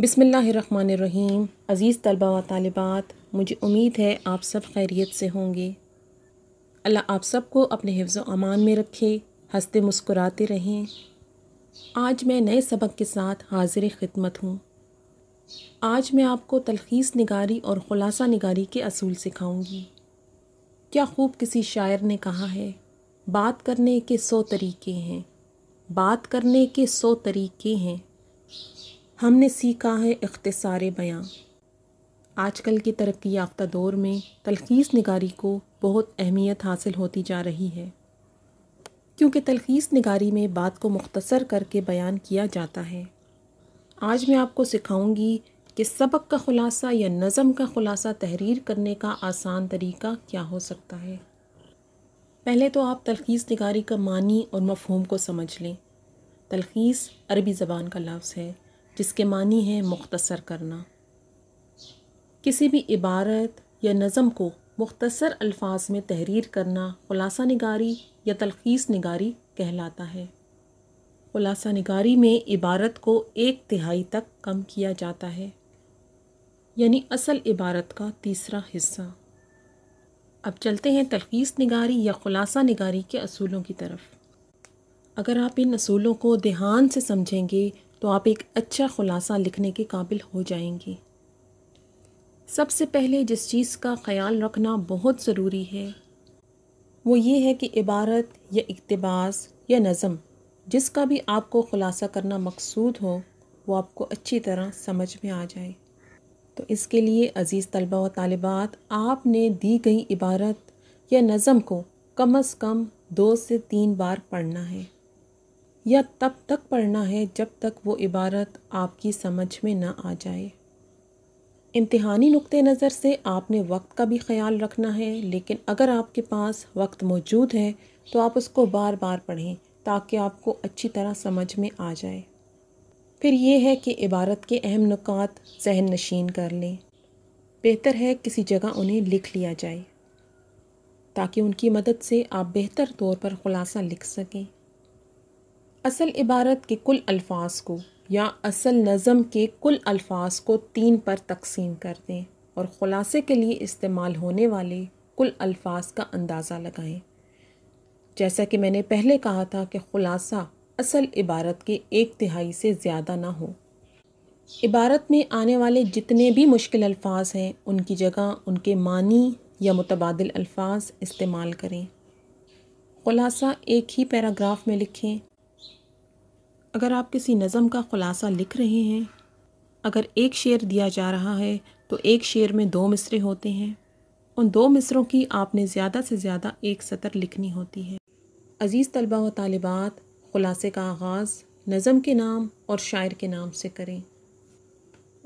बिसमीम अज़ीज़ तलबा व तालिबात मुझे उम्मीद है आप सब खैरियत से होंगे अल्लाह आप सबको अपने हिफ्ज़ अमान में रखे हंसते मुस्कुराते रहें आज मैं नए सबक के साथ हाजिर खिदमत हूँ आज मैं आपको तलखीस निगारी और ख़ुलासा निगारी के असूल सिखाऊंगी क्या खूब किसी शायर ने कहा है बात करने के सौ तरीके हैं बात करने के सौ तरीके हैं हमने सीखा है इख्तसार बयां आजकल के तरक्की याफ्ता दौर में तलखीस नगारी को बहुत अहमियत हासिल होती जा रही है क्योंकि तलखीस नगारी में बात को मुख्तसर करके बयान किया जाता है आज मैं आपको सिखाऊंगी कि सबक का ख़ुलासा या नज़म का ख़ुलासा तहरीर करने का आसान तरीका क्या हो सकता है पहले तो आप तलखीस नगारी का मानी और मफहम को समझ लें तलखीस अरबी ज़बान का लफ्ज़ है जिसके मानी है मुख्तसर करना किसी भी इबारत या नज़म को मुख्तसर अल्फाज में तहरीर करना खुलासा निगारी या तलखीस निगारी कहलाता है खुलासा निगारी में इबारत को एक तिहाई तक कम किया जाता है यानी असल इबारत का तीसरा हिस्सा अब चलते हैं तलखीस निगारी या खुलासा निगारी के असूलों की तरफ अगर आप इन असूलों को ध्यान से समझेंगे तो आप एक अच्छा ख़ुलासा लिखने के काबिल हो जाएंगी सबसे पहले जिस चीज़ का ख्याल रखना बहुत ज़रूरी है वो ये है कि इबारत या इकतबास या नज़म जिसका भी आपको ख़ुलासा करना मकसूद हो वो आपको अच्छी तरह समझ में आ जाए तो इसके लिए अज़ीज़ तलबा व तालबात आपने दी गई इबारत या नज़म को कम अज़ कम दो से तीन बार पढ़ना है या तब तक पढ़ना है जब तक वो इबारत आपकी समझ में ना आ जाए इम्तहानी नुक़ नज़र से आपने वक्त का भी ख्याल रखना है लेकिन अगर आपके पास वक्त मौजूद है तो आप उसको बार बार पढ़ें ताकि आपको अच्छी तरह समझ में आ जाए फिर ये है कि इबारत के अहम नुकात जहन नशीन कर लें बेहतर है किसी जगह उन्हें लिख लिया जाए ताकि उनकी मदद से आप बेहतर तौर पर ख़ुलासा लिख सकें असल इबारत के कुल अल्फाज को या असल नज़म के कुल अल्फाज को तीन पर तकसीम कर दें और ख़ुलासे के लिए इस्तेमाल होने वाले कुल अल्फाज का अंदाज़ा लगाएं जैसा कि मैंने पहले कहा था कि ख़ुलासा असल इबारत के एक तिहाई से ज़्यादा ना हो इबारत में आने वाले जितने भी मुश्किल अल्फाज हैं उनकी जगह उनके मानी या मुतबादल अल्फाज इस्तेमाल करें ख़ुलासा एक ही पैराग्राफ में लिखें अगर आप किसी नज़म का ख़ुलासा लिख रहे हैं अगर एक शेर दिया जा रहा है तो एक शेर में दो मिसरे होते हैं उन दो मिसरों की आपने ज़्यादा से ज़्यादा एक सतर लिखनी होती है अज़ीज़ तलबा व तालिबात ख़ुलासे का आगाज़ नज़म के नाम और शायर के नाम से करें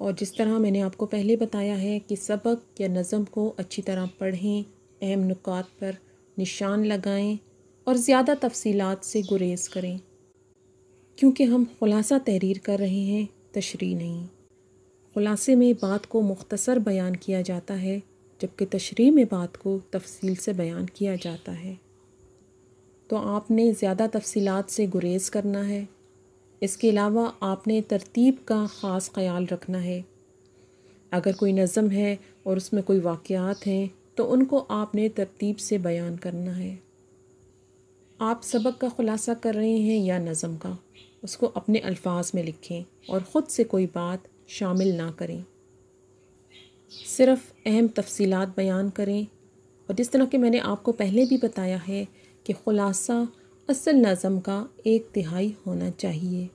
और जिस तरह मैंने आपको पहले बताया है कि सबक या नज़म को अच्छी तरह पढ़ें अहम नुकात पर निशान लगाएं और ज़्यादा तफसीलात से गुरेज़ करें क्योंकि हम ख़ुलासा तहरीर कर रहे हैं तशरी नहीं ख़ुलासे में बात को मुख्तसर बयान किया जाता है जबकि तशरी में बात को तफसील से बयान किया जाता है तो आपने ज़्यादा तफसीलात से गुरेज़ करना है इसके अलावा आपने तरतीब का ख़ास ख्याल रखना है अगर कोई नज़म है और उसमें कोई वाक़ात हैं तो उनको आपने तरतीब से बयान करना है आप सबक का ख़ुलासा कर रहे हैं या नज़म का उसको अपने अल्फाज में लिखें और ख़ुद से कोई बात शामिल ना करें सिर्फ अहम तफसीलात बयान करें और जिस तरह के मैंने आपको पहले भी बताया है कि ख़ुलासा असल नज़म का एक तिहाई होना चाहिए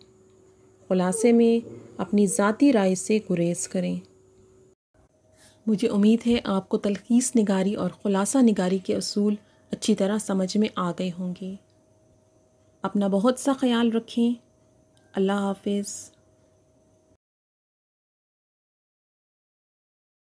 ख़ुलासे में अपनी ज़ाती राय से गुरेज करें मुझे उम्मीद है आपको तलखीस निगारी और ख़ुलासा निगारी के असूल अच्छी तरह समझ में आ गए होंगे अपना बहुत सा ख्याल रखें अल्लाह हाफिज़